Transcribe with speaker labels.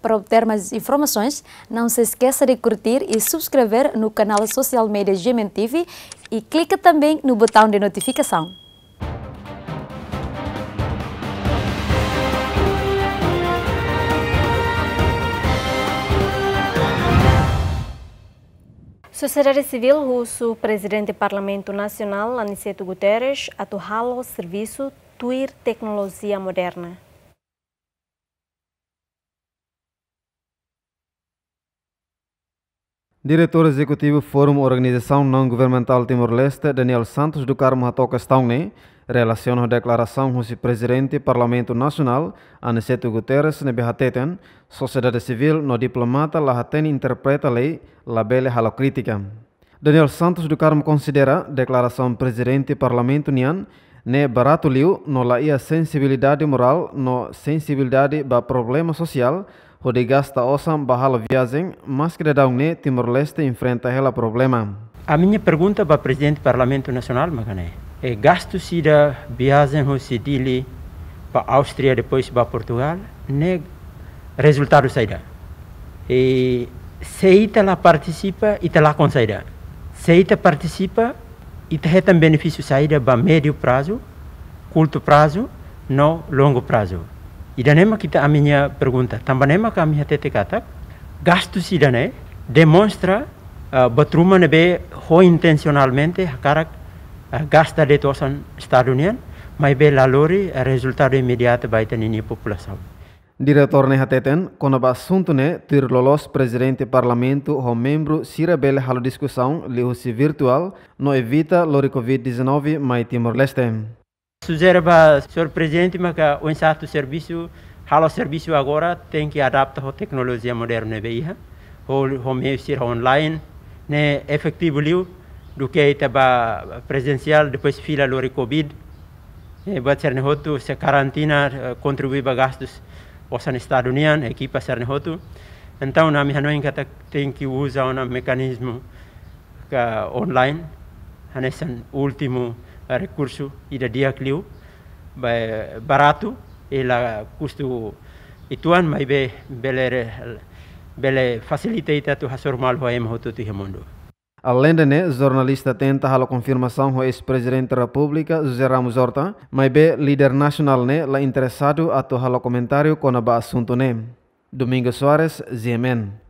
Speaker 1: Para obter mais informações, não se esqueça de curtir e subscrever no canal Social Media Gemen TV e clique também no botão de notificação. Sociedade
Speaker 2: civil russo, presidente do Parlamento Nacional, Aniceto Guterres, atual serviço Tuir Tecnologia Moderna. Diretor Executivo Fórum Organização Não Governamental Timor-Leste, Daniel Santos do Carmo Hatoka Staune, relaciona a declaração do Presidente do Parlamento Nacional, Aniceto Guterres, Nebehateten, sociedade civil no diplomata Lahaten interpreta a lei Labele Halocrítica. Daniel Santos do Carmo considera a declaração do Presidente do Parlamento Nian ne né, barato liu no laia sensibilidade moral no sensibilidade ba problema social Rodrigues Osam Bahal viagem, mas que ne Timor-Leste enfrenta ela problema.
Speaker 1: A minha pergunta para o presidente do Parlamento Nacional, Magané, é gasto se da viagem Rosidili para a Áustria depois para Portugal, né resultado saída. E se lá participa, ela consegue. Se ela participa, ita é tem benefício saída para médio prazo, curto prazo, não longo prazo. Idanema kita minha pergunta, tambanema minha hatete katak, gastos idane demonstra uh, batruma nebe ho intencionalmente hakarak uh, gasta de tosan Estado Unian, mas be lalori resultado imediato baitan ini população.
Speaker 2: Diretor Nehateten, quando assunto né, ter lolos presidente parlamento ou membro Cirabel halo discussão lihusi virtual, não evita lori Covid-19 mai Timor-Leste
Speaker 1: sugere senhor presidente que o insato serviço halo serviço agora tem que adaptar eh, a tecnologia moderna beia ho meio ser online né efetivo liu do que estava presencial depois fila lori covid e bater ne hotu se quarentena eh, contribui para gastos os Estados Unidos equipa ser hotu então na minha noite que tem que usar um mecanismo eh, online nesse último recurso ida diakliu barato e la custo tuan mai be bele bele facilita tu hasor mal hoem hotu tu mundo Além
Speaker 2: de jornalista tenta a confirmação do ex-presidente da República, José Ramos Horta, mas be líder nacional né, la interessado a tu comentário com o assunto né. Domingo Soares, GMN.